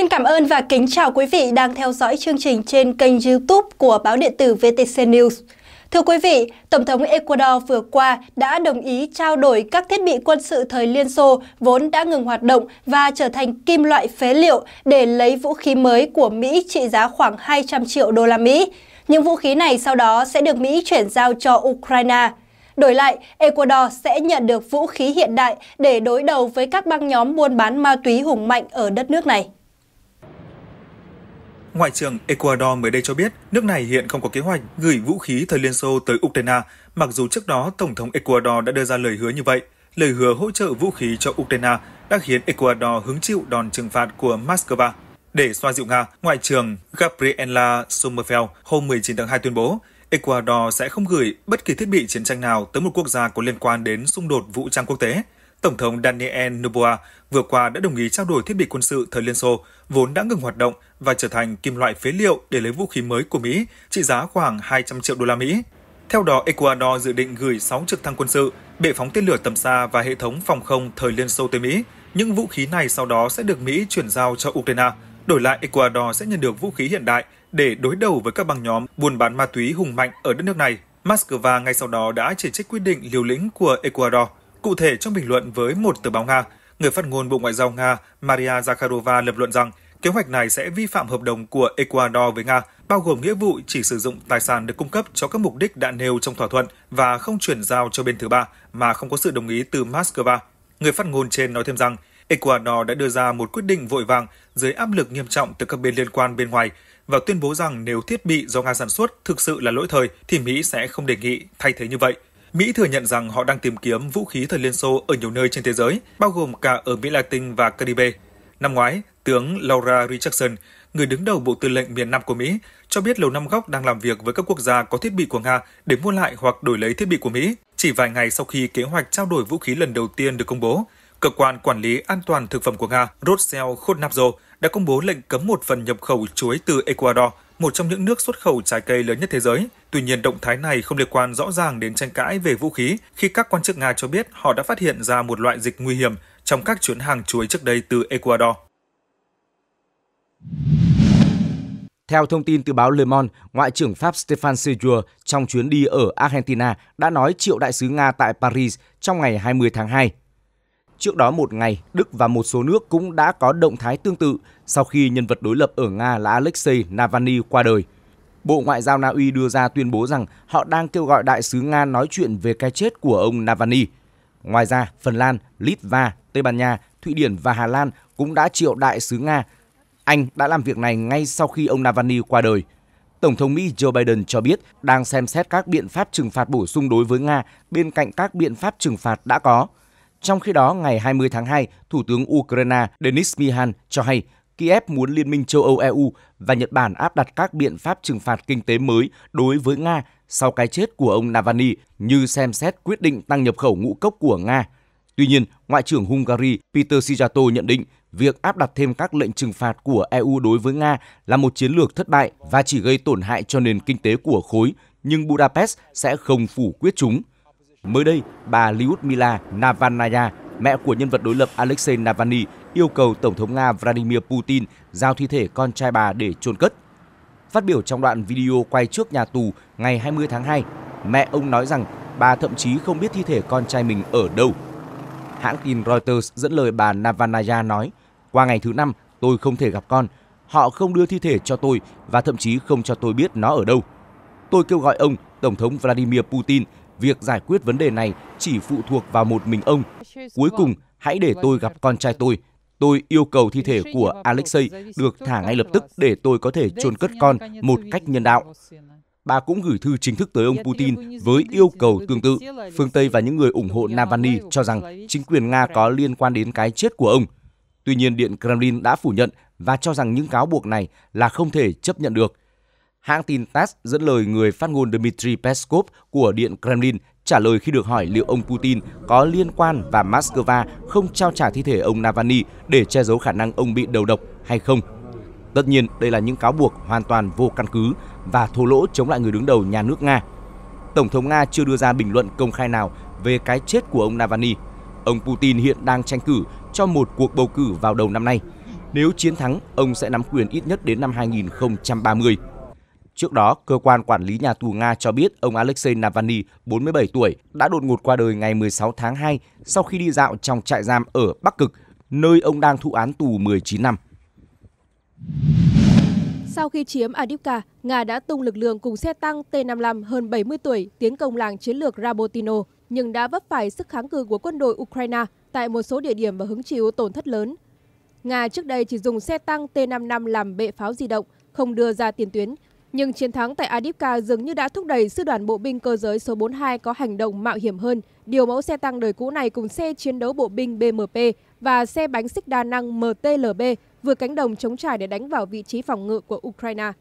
Xin cảm ơn và kính chào quý vị đang theo dõi chương trình trên kênh YouTube của báo điện tử VTC News. Thưa quý vị, Tổng thống Ecuador vừa qua đã đồng ý trao đổi các thiết bị quân sự thời Liên Xô vốn đã ngừng hoạt động và trở thành kim loại phế liệu để lấy vũ khí mới của Mỹ trị giá khoảng 200 triệu đô la Mỹ. Những vũ khí này sau đó sẽ được Mỹ chuyển giao cho Ukraine. Đổi lại, Ecuador sẽ nhận được vũ khí hiện đại để đối đầu với các băng nhóm buôn bán ma túy hùng mạnh ở đất nước này. Ngoại trưởng Ecuador mới đây cho biết nước này hiện không có kế hoạch gửi vũ khí thời Liên Xô tới Ukraine, mặc dù trước đó Tổng thống Ecuador đã đưa ra lời hứa như vậy. Lời hứa hỗ trợ vũ khí cho Ukraine đã khiến Ecuador hứng chịu đòn trừng phạt của Moscow. Để xoa dịu Nga, Ngoại trưởng Gabriela Sommerfeld hôm 19 tháng 2 tuyên bố Ecuador sẽ không gửi bất kỳ thiết bị chiến tranh nào tới một quốc gia có liên quan đến xung đột vũ trang quốc tế. Tổng thống Daniel Noboa vừa qua đã đồng ý trao đổi thiết bị quân sự thời Liên Xô vốn đã ngừng hoạt động và trở thành kim loại phế liệu để lấy vũ khí mới của Mỹ trị giá khoảng 200 triệu đô la Mỹ. Theo đó, Ecuador dự định gửi 6 trực thăng quân sự, bệ phóng tên lửa tầm xa và hệ thống phòng không thời Liên Xô tới Mỹ. Những vũ khí này sau đó sẽ được Mỹ chuyển giao cho Ukraine. Đổi lại, Ecuador sẽ nhận được vũ khí hiện đại để đối đầu với các băng nhóm buôn bán ma túy hùng mạnh ở đất nước này. Moscow ngay sau đó đã chỉ trích quyết định liều lĩnh của Ecuador. Cụ thể trong bình luận với một tờ báo Nga, người phát ngôn Bộ Ngoại giao Nga Maria Zakharova lập luận rằng Kế hoạch này sẽ vi phạm hợp đồng của Ecuador với Nga, bao gồm nghĩa vụ chỉ sử dụng tài sản được cung cấp cho các mục đích đã nêu trong thỏa thuận và không chuyển giao cho bên thứ ba mà không có sự đồng ý từ Moscow. Người phát ngôn trên nói thêm rằng, Ecuador đã đưa ra một quyết định vội vàng dưới áp lực nghiêm trọng từ các bên liên quan bên ngoài và tuyên bố rằng nếu thiết bị do Nga sản xuất thực sự là lỗi thời thì Mỹ sẽ không đề nghị thay thế như vậy. Mỹ thừa nhận rằng họ đang tìm kiếm vũ khí thời Liên Xô ở nhiều nơi trên thế giới, bao gồm cả ở Mỹ Latin và Caribe. Năm ngoái, Tướng Laura Richardson, người đứng đầu Bộ Tư lệnh miền Nam của Mỹ, cho biết Lầu Năm Góc đang làm việc với các quốc gia có thiết bị của Nga để mua lại hoặc đổi lấy thiết bị của Mỹ. Chỉ vài ngày sau khi kế hoạch trao đổi vũ khí lần đầu tiên được công bố, Cơ quan Quản lý An toàn Thực phẩm của Nga Rossel Khodnabzo đã công bố lệnh cấm một phần nhập khẩu chuối từ Ecuador, một trong những nước xuất khẩu trái cây lớn nhất thế giới. Tuy nhiên, động thái này không liên quan rõ ràng đến tranh cãi về vũ khí khi các quan chức Nga cho biết họ đã phát hiện ra một loại dịch nguy hiểm trong các chuyến hàng chuối trước đây từ Ecuador. Theo thông tin từ báo Le Monde, Ngoại trưởng Pháp Stéphane Séjour trong chuyến đi ở Argentina đã nói triệu đại sứ Nga tại Paris trong ngày 20 tháng 2. Trước đó một ngày, Đức và một số nước cũng đã có động thái tương tự sau khi nhân vật đối lập ở Nga là Alexei Navalny qua đời. Bộ Ngoại giao Na Uy đưa ra tuyên bố rằng họ đang kêu gọi đại sứ Nga nói chuyện về cái chết của ông Navalny. Ngoài ra, Phần Lan, Litva, Tây Ban Nha, Thụy Điển và Hà Lan cũng đã triệu đại sứ Nga anh đã làm việc này ngay sau khi ông Navalny qua đời. Tổng thống Mỹ Joe Biden cho biết đang xem xét các biện pháp trừng phạt bổ sung đối với Nga bên cạnh các biện pháp trừng phạt đã có. Trong khi đó, ngày 20 tháng 2, Thủ tướng Ukraine Denis Mihan cho hay Kiev muốn Liên minh châu Âu EU và Nhật Bản áp đặt các biện pháp trừng phạt kinh tế mới đối với Nga sau cái chết của ông Navalny như xem xét quyết định tăng nhập khẩu ngũ cốc của Nga – Tuy nhiên, Ngoại trưởng Hungary Peter Sijato nhận định việc áp đặt thêm các lệnh trừng phạt của EU đối với Nga là một chiến lược thất bại và chỉ gây tổn hại cho nền kinh tế của khối, nhưng Budapest sẽ không phủ quyết chúng. Mới đây, bà Lyudmila Navalnaya, mẹ của nhân vật đối lập Alexei Navalny, yêu cầu Tổng thống Nga Vladimir Putin giao thi thể con trai bà để chôn cất. Phát biểu trong đoạn video quay trước nhà tù ngày 20 tháng 2, mẹ ông nói rằng bà thậm chí không biết thi thể con trai mình ở đâu Hãng tin Reuters dẫn lời bà Navanaya nói, qua ngày thứ năm tôi không thể gặp con, họ không đưa thi thể cho tôi và thậm chí không cho tôi biết nó ở đâu. Tôi kêu gọi ông, Tổng thống Vladimir Putin, việc giải quyết vấn đề này chỉ phụ thuộc vào một mình ông. Cuối cùng, hãy để tôi gặp con trai tôi. Tôi yêu cầu thi thể của Alexei được thả ngay lập tức để tôi có thể chôn cất con một cách nhân đạo bà cũng gửi thư chính thức tới ông Putin với yêu cầu tương tự. Phương Tây và những người ủng hộ Navalny cho rằng chính quyền Nga có liên quan đến cái chết của ông. Tuy nhiên, Điện Kremlin đã phủ nhận và cho rằng những cáo buộc này là không thể chấp nhận được. Hãng tin TASS dẫn lời người phát ngôn Dmitry Peskov của Điện Kremlin trả lời khi được hỏi liệu ông Putin có liên quan và Moscow không trao trả thi thể ông Navalny để che giấu khả năng ông bị đầu độc hay không. Tất nhiên, đây là những cáo buộc hoàn toàn vô căn cứ và thô lỗ chống lại người đứng đầu nhà nước Nga. Tổng thống Nga chưa đưa ra bình luận công khai nào về cái chết của ông Navalny. Ông Putin hiện đang tranh cử cho một cuộc bầu cử vào đầu năm nay. Nếu chiến thắng, ông sẽ nắm quyền ít nhất đến năm 2030. Trước đó, cơ quan quản lý nhà tù Nga cho biết ông Alexei Navalny, 47 tuổi, đã đột ngột qua đời ngày 16 tháng 2 sau khi đi dạo trong trại giam ở Bắc Cực, nơi ông đang thụ án tù 19 năm. Sau khi chiếm Adipka, Nga đã tung lực lượng cùng xe tăng T-55 hơn 70 tuổi tiến công làng chiến lược Rabotino, nhưng đã vấp phải sức kháng cự của quân đội Ukraine tại một số địa điểm và hứng chịu tổn thất lớn. Nga trước đây chỉ dùng xe tăng T-55 làm bệ pháo di động, không đưa ra tiền tuyến, nhưng chiến thắng tại Adipka dường như đã thúc đẩy sư đoàn bộ binh cơ giới số 42 có hành động mạo hiểm hơn, điều mẫu xe tăng đời cũ này cùng xe chiến đấu bộ binh BMP và xe bánh xích đa năng MTLB vượt cánh đồng chống trải để đánh vào vị trí phòng ngự của Ukraine.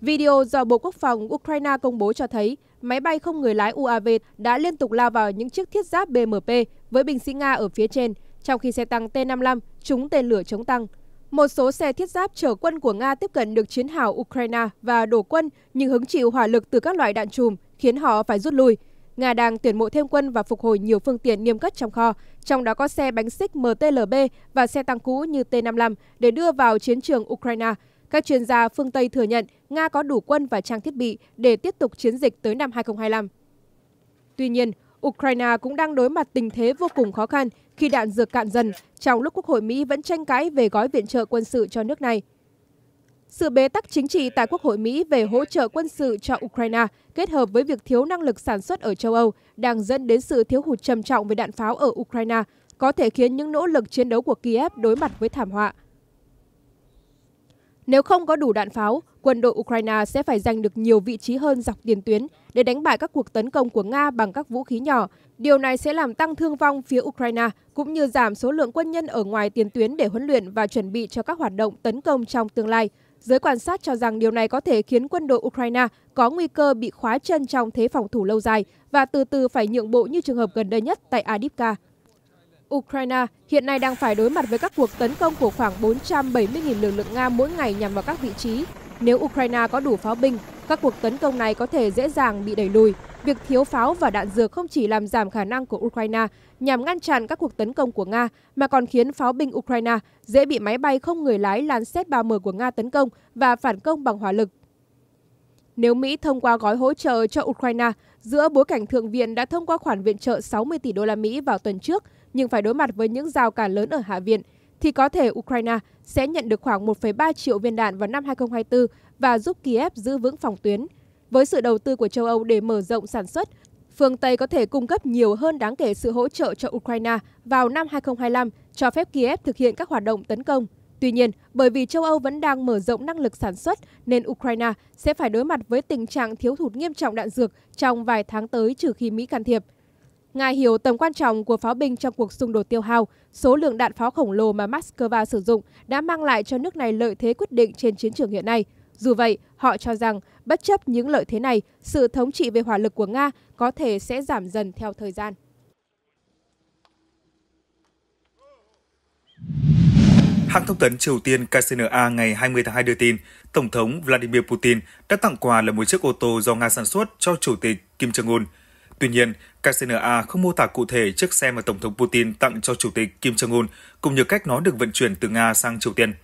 Video do Bộ Quốc phòng Ukraine công bố cho thấy máy bay không người lái UAV đã liên tục lao vào những chiếc thiết giáp BMP với binh sĩ Nga ở phía trên, trong khi xe tăng T-55 trúng tên lửa chống tăng. Một số xe thiết giáp chở quân của Nga tiếp cận được chiến hào Ukraine và đổ quân nhưng hứng chịu hỏa lực từ các loại đạn chùm khiến họ phải rút lui – Nga đang tuyển mộ thêm quân và phục hồi nhiều phương tiện niêm cất trong kho, trong đó có xe bánh xích MTLB và xe tăng cũ như T-55 để đưa vào chiến trường Ukraine. Các chuyên gia phương Tây thừa nhận Nga có đủ quân và trang thiết bị để tiếp tục chiến dịch tới năm 2025. Tuy nhiên, Ukraine cũng đang đối mặt tình thế vô cùng khó khăn khi đạn dược cạn dần, trong lúc Quốc hội Mỹ vẫn tranh cãi về gói viện trợ quân sự cho nước này. Sự bế tắc chính trị tại Quốc hội Mỹ về hỗ trợ quân sự cho Ukraine kết hợp với việc thiếu năng lực sản xuất ở châu Âu đang dẫn đến sự thiếu hụt trầm trọng về đạn pháo ở Ukraine, có thể khiến những nỗ lực chiến đấu của Kiev đối mặt với thảm họa. Nếu không có đủ đạn pháo, quân đội Ukraine sẽ phải giành được nhiều vị trí hơn dọc tiền tuyến để đánh bại các cuộc tấn công của Nga bằng các vũ khí nhỏ. Điều này sẽ làm tăng thương vong phía Ukraine, cũng như giảm số lượng quân nhân ở ngoài tiền tuyến để huấn luyện và chuẩn bị cho các hoạt động tấn công trong tương lai. Giới quan sát cho rằng điều này có thể khiến quân đội Ukraine có nguy cơ bị khóa chân trong thế phòng thủ lâu dài và từ từ phải nhượng bộ như trường hợp gần đây nhất tại Adipka. Ukraine hiện nay đang phải đối mặt với các cuộc tấn công của khoảng 470.000 lực lượng Nga mỗi ngày nhằm vào các vị trí nếu Ukraine có đủ pháo binh, các cuộc tấn công này có thể dễ dàng bị đẩy lùi. Việc thiếu pháo và đạn dược không chỉ làm giảm khả năng của Ukraine nhằm ngăn chặn các cuộc tấn công của Nga, mà còn khiến pháo binh Ukraine dễ bị máy bay không người lái lan Lancet 30 của Nga tấn công và phản công bằng hỏa lực. Nếu Mỹ thông qua gói hỗ trợ cho Ukraine, giữa bối cảnh Thượng viện đã thông qua khoản viện trợ 60 tỷ đô la Mỹ vào tuần trước, nhưng phải đối mặt với những rào cản lớn ở Hạ viện – thì có thể Ukraine sẽ nhận được khoảng 1,3 triệu viên đạn vào năm 2024 và giúp Kiev giữ vững phòng tuyến. Với sự đầu tư của châu Âu để mở rộng sản xuất, phương Tây có thể cung cấp nhiều hơn đáng kể sự hỗ trợ cho Ukraine vào năm 2025, cho phép Kiev thực hiện các hoạt động tấn công. Tuy nhiên, bởi vì châu Âu vẫn đang mở rộng năng lực sản xuất, nên Ukraine sẽ phải đối mặt với tình trạng thiếu hụt nghiêm trọng đạn dược trong vài tháng tới trừ khi Mỹ can thiệp. Ngài hiểu tầm quan trọng của pháo binh trong cuộc xung đột tiêu hao, số lượng đạn pháo khổng lồ mà Moscow sử dụng đã mang lại cho nước này lợi thế quyết định trên chiến trường hiện nay. Dù vậy, họ cho rằng bất chấp những lợi thế này, sự thống trị về hỏa lực của Nga có thể sẽ giảm dần theo thời gian. Hãng thông tấn Triều Tiên KCNA ngày 20 tháng 2 đưa tin, Tổng thống Vladimir Putin đã tặng quà là một chiếc ô tô do Nga sản xuất cho Chủ tịch Kim Jong-un. Tuy nhiên, KCNA không mô tả cụ thể chiếc xe mà Tổng thống Putin tặng cho Chủ tịch Kim Jong-un, cũng như cách nó được vận chuyển từ Nga sang Triều Tiên.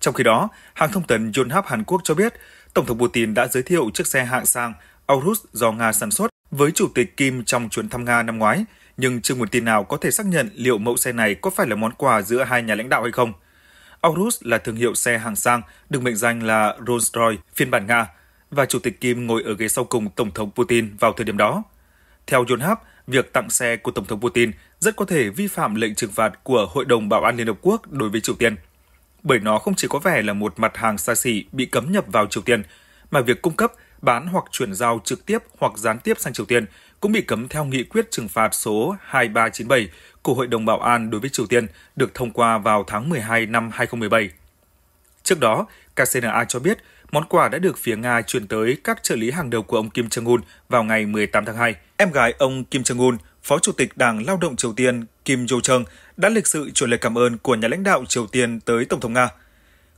Trong khi đó, hãng thông tấn Yonhap Hàn Quốc cho biết, Tổng thống Putin đã giới thiệu chiếc xe hạng sang Aurus do Nga sản xuất với Chủ tịch Kim trong chuyến thăm Nga năm ngoái, nhưng chưa nguồn tin nào có thể xác nhận liệu mẫu xe này có phải là món quà giữa hai nhà lãnh đạo hay không. Aurus là thương hiệu xe hàng sang được mệnh danh là Rolls-Royce phiên bản Nga và Chủ tịch Kim ngồi ở ghế sau cùng Tổng thống Putin vào thời điểm đó. Theo Yonhap, việc tặng xe của Tổng thống Putin rất có thể vi phạm lệnh trừng phạt của Hội đồng Bảo an Liên Hợp Quốc đối với Triều Tiên. Bởi nó không chỉ có vẻ là một mặt hàng xa xỉ bị cấm nhập vào Triều Tiên, mà việc cung cấp, bán hoặc chuyển giao trực tiếp hoặc gián tiếp sang Triều Tiên cũng bị cấm theo nghị quyết trừng phạt số 2397 của Hội đồng Bảo an đối với Triều Tiên được thông qua vào tháng 12 năm 2017. Trước đó, KCNA cho biết món quà đã được phía Nga chuyển tới các trợ lý hàng đầu của ông Kim Jong-un vào ngày 18 tháng 2. Em gái ông Kim Jong-un, Phó Chủ tịch Đảng Lao động Triều Tiên Kim Yo-chung đã lịch sự chuyển lời cảm ơn của nhà lãnh đạo Triều Tiên tới Tổng thống Nga.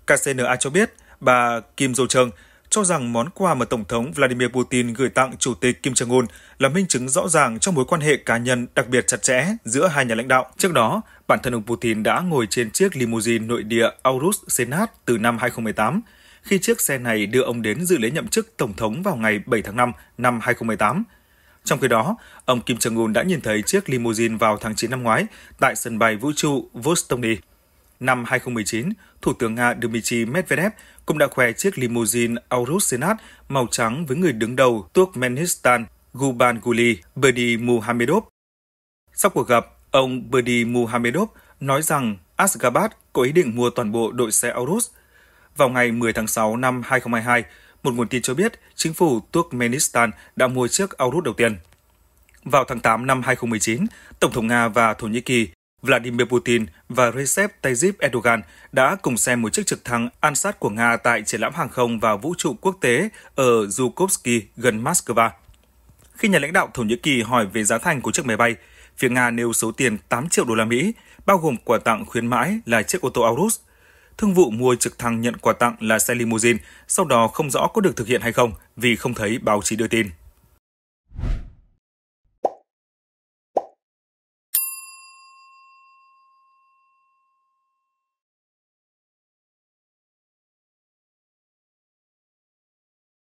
KCNA cho biết bà Kim Yo-chung cho rằng món quà mà Tổng thống Vladimir Putin gửi tặng Chủ tịch Kim Jong-un là minh chứng rõ ràng cho mối quan hệ cá nhân đặc biệt chặt chẽ giữa hai nhà lãnh đạo. Trước đó, bản thân ông Putin đã ngồi trên chiếc limousine nội địa Aurus Senat từ năm 2018, khi chiếc xe này đưa ông đến dự lễ nhậm chức Tổng thống vào ngày 7 tháng 5 năm 2018. Trong khi đó, ông Kim Jong-un đã nhìn thấy chiếc limousine vào tháng 9 năm ngoái tại sân bay vũ trụ Vostokny năm 2019, Thủ tướng Nga Dmitry Medvedev cũng đã khoe chiếc limousine Aurus Senat màu trắng với người đứng đầu Turkmenistan Gubanguly Berdi Muhamedov. Sau cuộc gặp, ông Berdi Muhamedov nói rằng Asgabat có ý định mua toàn bộ đội xe Aurus. Vào ngày 10 tháng 6 năm 2022, một nguồn tin cho biết chính phủ Turkmenistan đã mua chiếc Aurus đầu tiên. Vào tháng 8 năm 2019, Tổng thống Nga và Thổ Nhĩ Kỳ Vladimir Putin và Recep Tayyip Erdogan đã cùng xem một chiếc trực thăng an sát của Nga tại triển lãm hàng không và vũ trụ quốc tế ở Zhukovsky gần Moscow. Khi nhà lãnh đạo Thổ Nhĩ Kỳ hỏi về giá thành của chiếc máy bay, phía Nga nêu số tiền 8 triệu đô la Mỹ, bao gồm quà tặng khuyến mãi là chiếc ô tô Aurus. Thương vụ mua trực thăng nhận quà tặng là xe limousine, sau đó không rõ có được thực hiện hay không vì không thấy báo chí đưa tin.